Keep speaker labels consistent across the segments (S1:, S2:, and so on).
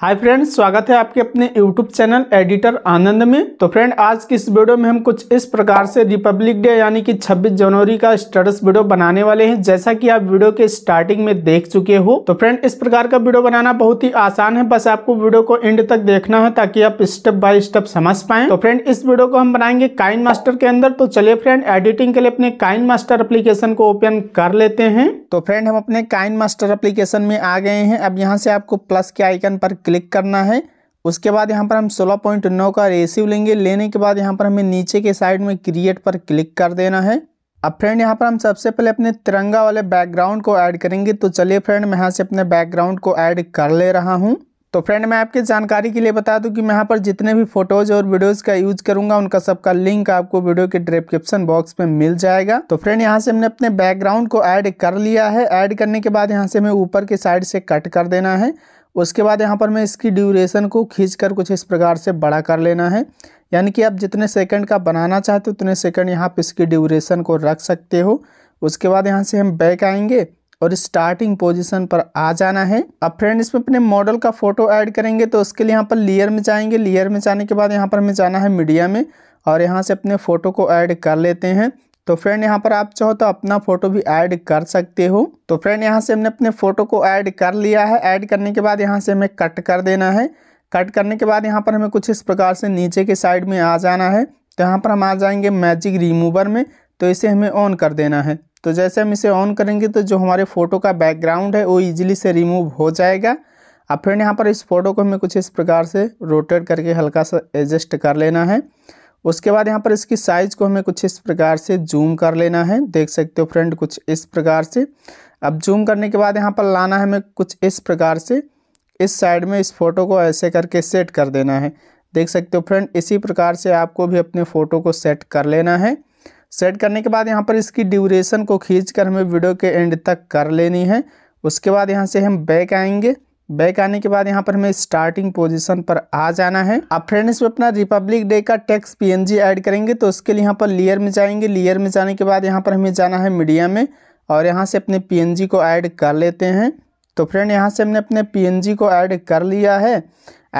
S1: hi friends स्वागत है आपके अपने यूट्यूब चैनल एडिटर आनंद में तो फ्रेंड आज की इस वीडियो में हम कुछ इस प्रकार से रिपब्लिक डे यानी कि 26 जनवरी का स्टेटस वीडियो बनाने वाले हैं जैसा कि आप वीडियो के स्टार्टिंग में देख चुके हो तो फ्रेंड इस प्रकार का वीडियो बनाना बहुत ही आसान है बस आपको वीडियो को एंड तक देखना है ताकि आप स्टेप बाय स्टेप समझ पाए तो फ्रेंड इस वीडियो को हम बनाएंगे काइन मास्टर के अंदर तो चलिए फ्रेंड एडिटिंग के लिए अपने काइन मास्टर अप्लीकेशन को ओपन कर लेते हैं तो फ्रेंड हम अपने काइन मास्टर अप्लीकेशन में आ गए हैं अब यहाँ से आपको प्लस के आइकन पर क्लिक करना है उसके बाद यहाँ पर हम 16.9 का रेसिव लेंगे लेने के बाद यहाँ पर हमें नीचे के साइड में क्रिएट पर क्लिक कर देना है अब फ्रेंड यहाँ पर हम सबसे पहले अपने तिरंगा वाले बैकग्राउंड को ऐड करेंगे तो चलिए फ्रेंड मैं यहाँ से अपने बैकग्राउंड को ऐड कर ले रहा हूँ तो फ्रेंड मैं आपके जानकारी के लिए बता दूं कि मैं यहाँ पर जितने भी फोटोज और वीडियोस का यूज करूंगा उनका सबका लिंक आपको वीडियो के डिस्क्रिप्शन बॉक्स में मिल जाएगा तो फ्रेंड यहाँ से हमने अपने बैकग्राउंड को ऐड कर लिया है ऐड करने के बाद यहाँ से हमें ऊपर के साइड से कट कर देना है उसके बाद यहाँ पर मैं इसकी ड्यूरेशन को खींच कर कुछ इस प्रकार से बड़ा कर लेना है यानी कि आप जितने सेकंड का बनाना चाहते हो उतने सेकंड यहाँ पर इसकी ड्यूरेशन को रख सकते हो उसके बाद यहाँ से हम बैक आएंगे और स्टार्टिंग पोजीशन पर आ जाना है अब फ्रेंड इसमें अपने मॉडल का फोटो ऐड करेंगे तो उसके लिए यहाँ पर लेयर में जाएंगे लेयर में जाने के बाद यहाँ पर हमें जाना है मीडिया में और यहाँ से अपने फ़ोटो को ऐड कर लेते हैं तो फ्रेंड यहाँ पर आप चाहो तो अपना फोटो भी ऐड कर सकते हो तो फ्रेंड यहाँ से हमने अपने फोटो को ऐड कर लिया है ऐड करने के बाद यहाँ से हमें कट कर देना है कट करने के बाद यहाँ पर हमें कुछ इस प्रकार से नीचे के साइड में आ जाना है तो यहाँ पर हम आ जाएंगे मैजिक रिमूवर में तो इसे हमें ऑन कर देना है तो जैसे हम इसे ऑन करेंगे तो जो हमारे फ़ोटो का बैकग्राउंड है वो ईजिली से रिमूव हो जाएगा अब फ्रेंड यहाँ पर इस फोटो को हमें कुछ इस प्रकार से रोटेट करके हल्का सा एडजस्ट कर लेना है उसके बाद यहाँ पर इसकी साइज़ को हमें कुछ इस प्रकार से जूम कर लेना है देख सकते हो फ्रेंड कुछ इस प्रकार से अब जूम करने के बाद यहाँ पर लाना है हमें कुछ इस प्रकार से इस साइड में इस फोटो को ऐसे करके सेट कर देना है देख सकते हो फ्रेंड इसी प्रकार से आपको भी अपने फ़ोटो को सेट कर लेना है सेट करने के बाद यहाँ पर इसकी ड्यूरेशन को खींच कर हमें वीडियो के एंड तक कर लेनी है उसके बाद यहाँ से हम बैक आएंगे बैक आने के बाद यहाँ पर हमें स्टार्टिंग पोजीशन पर आ जाना है अब फ्रेंड इसमें अपना रिपब्लिक डे का टेक्स पीएनजी ऐड करेंगे तो उसके लिए यहाँ पर लेयर में जाएंगे लेयर में जाने के बाद यहाँ पर हमें जाना है मीडिया में और यहाँ से अपने पीएनजी को ऐड कर लेते हैं तो फ्रेंड यहाँ से हमने अपने पी को ऐड कर लिया है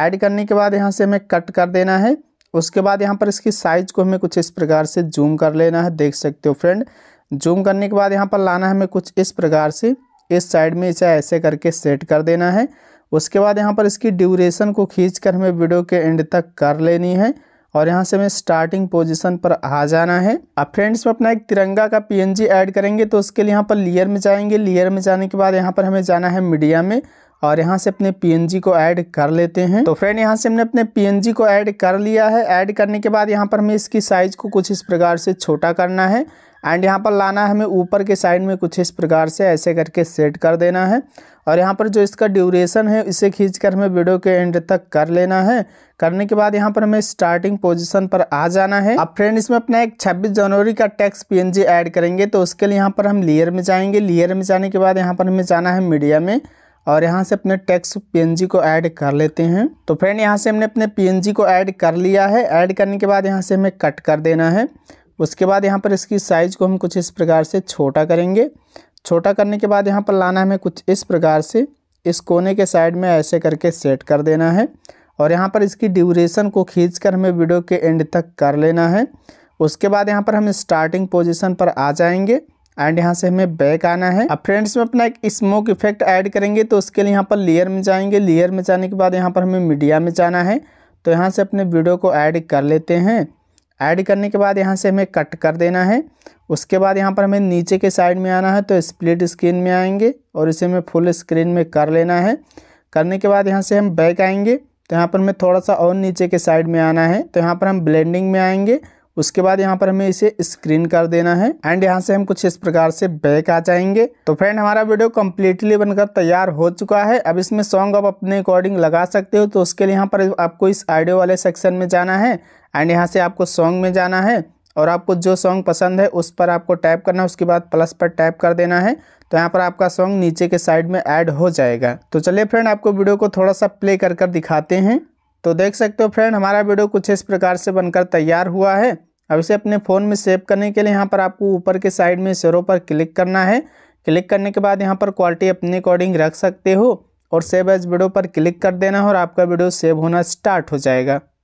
S1: ऐड करने के बाद यहाँ से हमें कट कर देना है उसके बाद यहाँ पर इसकी साइज को हमें कुछ इस प्रकार से जूम कर लेना है देख सकते हो फ्रेंड जूम करने के बाद यहाँ पर लाना है हमें कुछ इस प्रकार से इस साइड में इसे ऐसे करके सेट कर देना है उसके बाद यहाँ पर इसकी ड्यूरेशन को खींच कर हमें वीडियो के एंड तक कर लेनी है और यहाँ से हमें स्टार्टिंग पोजीशन पर आ जाना है अब फ्रेंड्स में अपना एक तिरंगा का पीएनजी ऐड करेंगे तो उसके लिए यहाँ पर लेयर में जाएंगे लेयर में जाने के बाद यहाँ पर हमें जाना है मीडिया में और यहाँ से अपने पी को ऐड कर लेते हैं तो फ्रेंड यहाँ से हमने अपने पी को ऐड कर लिया है ऐड करने के बाद यहाँ पर हमें इसकी साइज़ को कुछ इस प्रकार से छोटा करना है एंड यहाँ पर लाना है हमें ऊपर के साइड में कुछ इस प्रकार से ऐसे करके सेट कर देना है और यहाँ पर जो इसका ड्यूरेशन है इसे खींच कर हमें वीडियो के एंड तक कर लेना है करने के बाद यहाँ पर हमें स्टार्टिंग पोजीशन पर आ जाना है अब फ्रेंड इसमें अपना एक 26 जनवरी का टैक्स पीएनजी ऐड करेंगे तो उसके लिए यहाँ पर हम लेयर में जाएंगे लेयर में जाने के बाद यहाँ पर हमें जाना है मीडिया में और यहाँ से अपने टेक्स्ट पीएनजी को ऐड कर लेते हैं तो फ्रेंड यहाँ से हमने अपने पीएनजी को ऐड कर लिया है ऐड करने के बाद यहाँ से हमें कट कर देना है उसके बाद यहाँ पर इसकी साइज़ को हम कुछ इस प्रकार से छोटा करेंगे छोटा करने के बाद यहाँ पर लाना हमें कुछ इस प्रकार से इस कोने के साइड में ऐसे करके सेट कर देना है और यहाँ पर इसकी ड्यूरेशन को खींच कर हमें वीडियो के एंड तक कर लेना है उसके बाद यहाँ पर हम स्टार्टिंग पोजिशन पर आ जाएंगे एंड यहाँ से हमें बैक आना है अब फ्रेंड्स में अपना एक स्मोक इफेक्ट ऐड करेंगे तो उसके लिए यहाँ पर लेयर में जाएंगे लेयर में जाने के बाद यहाँ पर हमें मीडिया में जाना है तो यहाँ से अपने वीडियो को ऐड कर लेते हैं ऐड करने के बाद यहाँ से हमें कट कर देना है उसके बाद यहाँ पर हमें नीचे के साइड में आना है तो स्प्लिट स्क्रीन में आएंगे और इसे हमें फुल स्क्रीन में कर लेना है करने के बाद यहाँ से हम बैक आएंगे तो यहाँ पर हमें थोड़ा सा और नीचे के साइड में आना है तो यहाँ पर हम ब्लेंडिंग में आएंगे उसके बाद यहाँ पर हमें इसे स्क्रीन कर देना है एंड यहाँ से हम कुछ इस प्रकार से बैक आ जाएंगे तो फ्रेंड हमारा वीडियो कम्प्लीटली बनकर तैयार हो चुका है अब इसमें सॉन्ग आप अपने अकॉर्डिंग लगा सकते हो तो उसके लिए यहाँ पर आपको इस ऑडियो वाले सेक्शन में जाना है एंड यहाँ से आपको सॉन्ग में जाना है और आपको जो सॉन्ग पसंद है उस पर आपको टैप करना है उसके बाद प्लस पर टैप कर देना है तो यहाँ पर आपका सॉन्ग नीचे के साइड में ऐड हो जाएगा तो चलिए फ्रेंड आपको वीडियो को थोड़ा सा प्ले कर कर दिखाते हैं तो देख सकते हो फ्रेंड हमारा वीडियो कुछ इस प्रकार से बनकर तैयार हुआ है अब इसे अपने फ़ोन में सेव करने के लिए यहाँ पर आपको ऊपर के साइड में शेरों पर क्लिक करना है क्लिक करने के बाद यहाँ पर क्वालिटी अपने अकॉर्डिंग रख सकते हो और सेव एज वीडियो पर क्लिक कर देना और आपका वीडियो सेव होना स्टार्ट हो जाएगा